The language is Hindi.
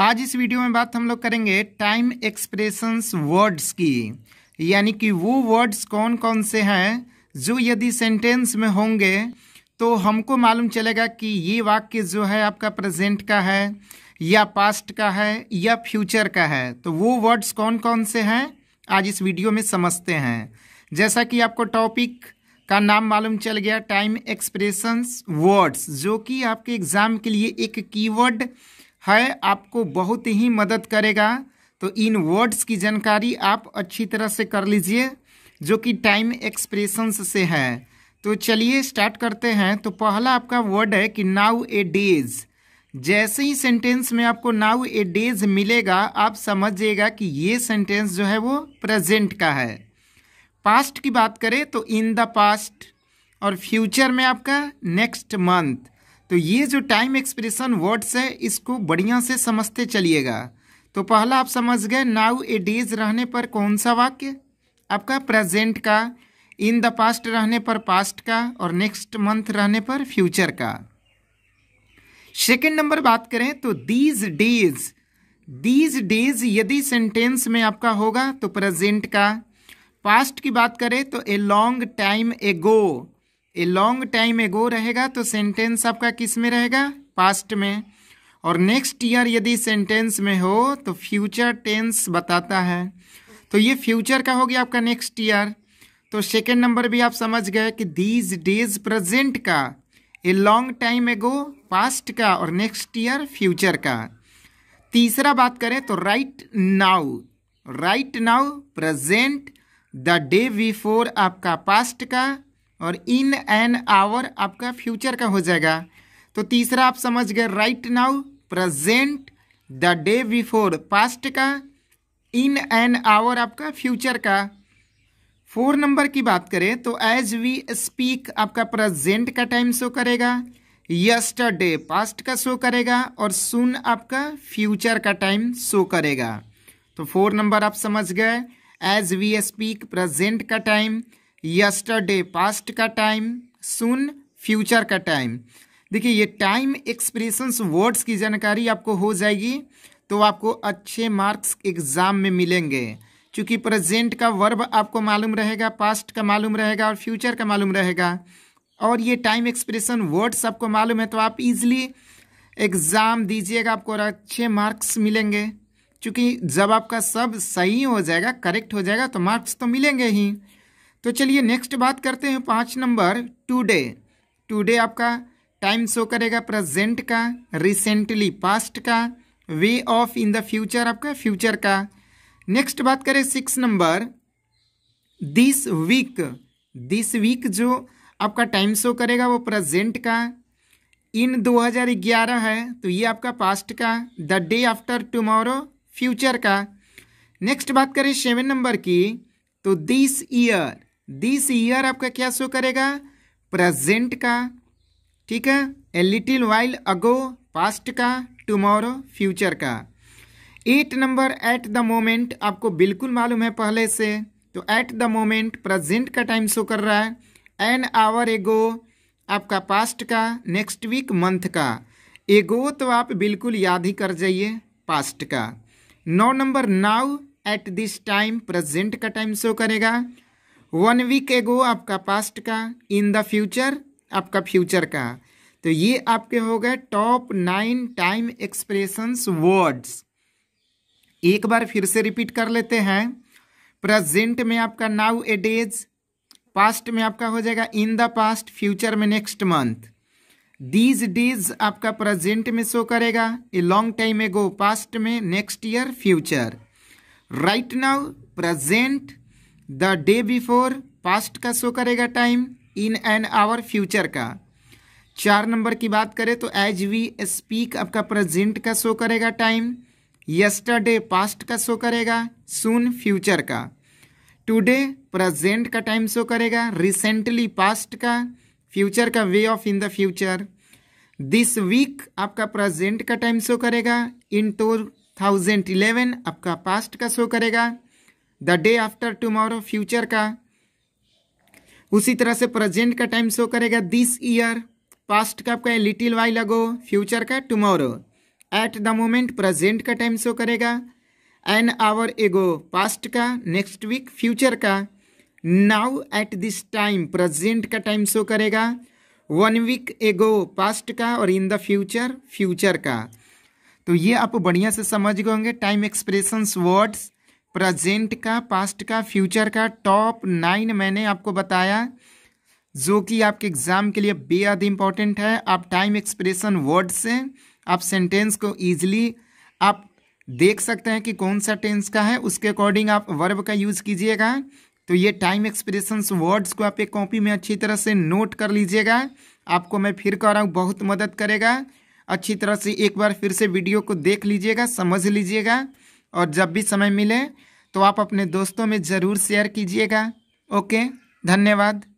आज इस वीडियो में बात हम लोग करेंगे टाइम एक्सप्रेशंस वर्ड्स की यानी कि वो वर्ड्स कौन कौन से हैं जो यदि सेंटेंस में होंगे तो हमको मालूम चलेगा कि ये वाक्य जो है आपका प्रेजेंट का है या पास्ट का है या फ्यूचर का है तो वो वर्ड्स कौन कौन से हैं आज इस वीडियो में समझते हैं जैसा कि आपको टॉपिक का नाम मालूम चल गया टाइम एक्सप्रेशंस वर्ड्स जो कि आपके एग्ज़ाम के लिए एक कीवर्ड वर्ड है आपको बहुत ही मदद करेगा तो इन वर्ड्स की जानकारी आप अच्छी तरह से कर लीजिए जो कि टाइम एक्सप्रेशंस से है तो चलिए स्टार्ट करते हैं तो पहला आपका वर्ड है कि नाउ ए डेज जैसे ही सेंटेंस में आपको नाउ ए डेज मिलेगा आप समझिएगा कि ये सेंटेंस जो है वो प्रेजेंट का है पास्ट की बात करें तो इन द पास्ट और फ्यूचर में आपका नेक्स्ट मंथ तो ये जो टाइम एक्सप्रेशन वर्ड्स है इसको बढ़िया से समझते चलिएगा तो पहला आप समझ गए नाउ ए डेज रहने पर कौन सा वाक्य आपका प्रेजेंट का इन द पास्ट रहने पर पास्ट का और नेक्स्ट मंथ रहने पर फ्यूचर का सेकेंड नंबर बात करें तो दीज डेज दीज डेज यदि सेंटेंस में आपका होगा तो प्रेजेंट का पास्ट की बात करें तो a long time ago a long time ago रहेगा तो सेंटेंस आपका किस में रहेगा पास्ट में और नेक्स्ट ईयर यदि सेंटेंस में हो तो फ्यूचर टेंस बताता है तो ये फ्यूचर का हो गया आपका नेक्स्ट ईयर तो सेकेंड नंबर भी आप समझ गए कि दीज डेज प्रजेंट का a long time ago past का और नेक्स्ट ईयर फ्यूचर का तीसरा बात करें तो right now right now present the day before आपका पास्ट का और इन एन आवर आपका फ्यूचर का हो जाएगा तो तीसरा आप समझ गए right now present the day before past का इन एन आवर आपका फ्यूचर का फोर नंबर की बात करें तो एज वी स्पीक आपका प्रेजेंट का टाइम शो करेगा यस्टरडे पास्ट का शो करेगा और सुन आपका फ्यूचर का टाइम शो करेगा तो फोर नंबर आप समझ गए एज वी स्पीक प्रेजेंट का टाइम यस्टरडे पास्ट का टाइम सुन फ्यूचर का टाइम देखिए ये टाइम एक्सप्रेशंस वर्ड्स की जानकारी आपको हो जाएगी तो आपको अच्छे मार्क्स एग्ज़ाम में मिलेंगे क्योंकि प्रेजेंट का वर्ब आपको मालूम रहेगा पास्ट का मालूम रहेगा और फ्यूचर का मालूम रहेगा और ये टाइम एक्सप्रेशन वर्ड्स आपको मालूम है तो आप इजीली एग्ज़ाम दीजिएगा आपको अच्छे मार्क्स मिलेंगे क्योंकि जब आपका सब सही हो जाएगा करेक्ट हो जाएगा तो मार्क्स तो मिलेंगे ही तो चलिए नेक्स्ट बात करते हैं पाँच नंबर टुडे टुडे आपका टाइम शो करेगा प्रेजेंट का रिसेंटली पास्ट का way off in the future आपका फ्यूचर का नेक्स्ट बात करें six number this week this week जो आपका टाइम शो करेगा वो प्रेजेंट का इन 2011 है तो ये आपका पास्ट का the day after tomorrow future का नेक्स्ट बात करें सेवन नंबर की तो दिस ईयर दिस ईयर आपका क्या शो करेगा प्रेजेंट का ठीक है a little while ago past का टुमारो फ्यूचर का eight number at the moment आपको बिल्कुल मालूम है पहले से तो एट द मोमेंट प्रेजेंट का टाइम शो कर रहा है एन आवर एगो आपका पास्ट का नेक्स्ट वीक मंथ का एगो तो आप बिल्कुल याद ही कर जाइए पास्ट का नौ number now at this time present का टाइम शो करेगा वन वीक एगो आपका पास्ट का इन द फ्यूचर आपका फ्यूचर का तो ये आपके हो गए top nine time expressions words एक बार फिर से रिपीट कर लेते हैं प्रेजेंट में आपका नाउ ए डेज पास्ट में आपका हो जाएगा इन द पास्ट फ्यूचर में नेक्स्ट मंथ दीज डेज आपका प्रेजेंट में शो करेगा a long time ago past में next year future right now present the day before past का शो करेगा time in an hour future का चार नंबर की बात करें तो एज वी स्पीक आपका प्रेजेंट का शो करेगा टाइम यस्टरडे पास्ट का शो करेगा सुन फ्यूचर का टुडे प्रेजेंट का टाइम शो करेगा रिसेंटली पास्ट का फ्यूचर का way off in the future this week आपका प्रेजेंट का टाइम शो करेगा इन टू थाउजेंड इलेवन आपका पास्ट का शो करेगा the day after tomorrow future का उसी तरह से प्रेजेंट का टाइम शो करेगा दिस ईयर पास्ट का आपका लिटिल वाई लगो फ्यूचर का tomorrow at the moment present का टाइम शो करेगा एन आवर एगो पास्ट का नेक्स्ट वीक फ्यूचर का now at this time present का टाइम शो करेगा वन वीक एगो पास्ट का और इन द फ्यूचर फ्यूचर का तो ये आप बढ़िया से समझ गए होंगे टाइम एक्सप्रेशंस वर्ड्स प्रेजेंट का पास्ट का फ्यूचर का टॉप नाइन मैंने आपको बताया जो कि आपके एग्ज़ाम के लिए बेहद इंपॉर्टेंट है आप टाइम एक्सप्रेशन वर्ड से आप सेंटेंस को ईजिली आप देख सकते हैं कि कौन सा टेंस का है उसके अकॉर्डिंग आप वर्ब का यूज़ कीजिएगा तो ये टाइम एक्सप्रेशन वर्ड्स को आप एक कॉपी में अच्छी तरह से नोट कर लीजिएगा आपको मैं फिर कह रहा हूँ बहुत मदद करेगा अच्छी तरह से एक बार फिर से वीडियो को देख लीजिएगा समझ लीजिएगा और जब भी समय मिले तो आप अपने दोस्तों में ज़रूर शेयर कीजिएगा ओके धन्यवाद